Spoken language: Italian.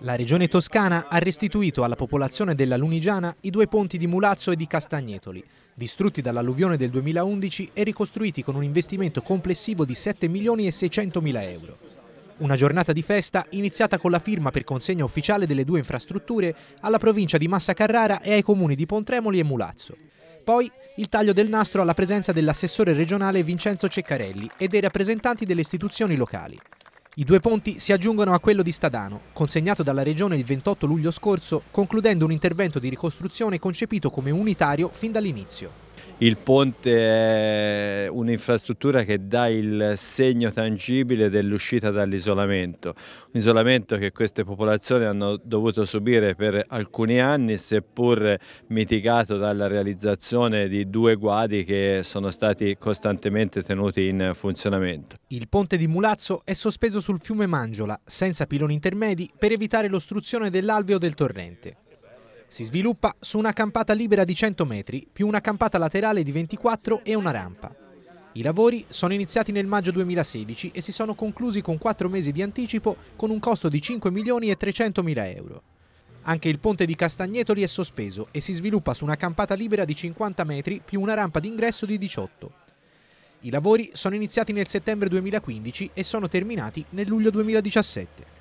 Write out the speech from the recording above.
La regione toscana ha restituito alla popolazione della Lunigiana i due ponti di Mulazzo e di Castagnetoli, distrutti dall'alluvione del 2011 e ricostruiti con un investimento complessivo di 7 milioni e 600 mila euro. Una giornata di festa iniziata con la firma per consegna ufficiale delle due infrastrutture alla provincia di Massa Carrara e ai comuni di Pontremoli e Mulazzo. Poi il taglio del nastro alla presenza dell'assessore regionale Vincenzo Ceccarelli e dei rappresentanti delle istituzioni locali. I due ponti si aggiungono a quello di Stadano, consegnato dalla Regione il 28 luglio scorso, concludendo un intervento di ricostruzione concepito come unitario fin dall'inizio. Il ponte un'infrastruttura che dà il segno tangibile dell'uscita dall'isolamento, un isolamento che queste popolazioni hanno dovuto subire per alcuni anni seppur mitigato dalla realizzazione di due guadi che sono stati costantemente tenuti in funzionamento. Il ponte di Mulazzo è sospeso sul fiume Mangiola, senza piloni intermedi, per evitare l'ostruzione dell'alveo del torrente. Si sviluppa su una campata libera di 100 metri, più una campata laterale di 24 e una rampa. I lavori sono iniziati nel maggio 2016 e si sono conclusi con quattro mesi di anticipo con un costo di 5 milioni e 300 mila euro. Anche il ponte di Castagnetoli è sospeso e si sviluppa su una campata libera di 50 metri più una rampa d'ingresso di 18. I lavori sono iniziati nel settembre 2015 e sono terminati nel luglio 2017.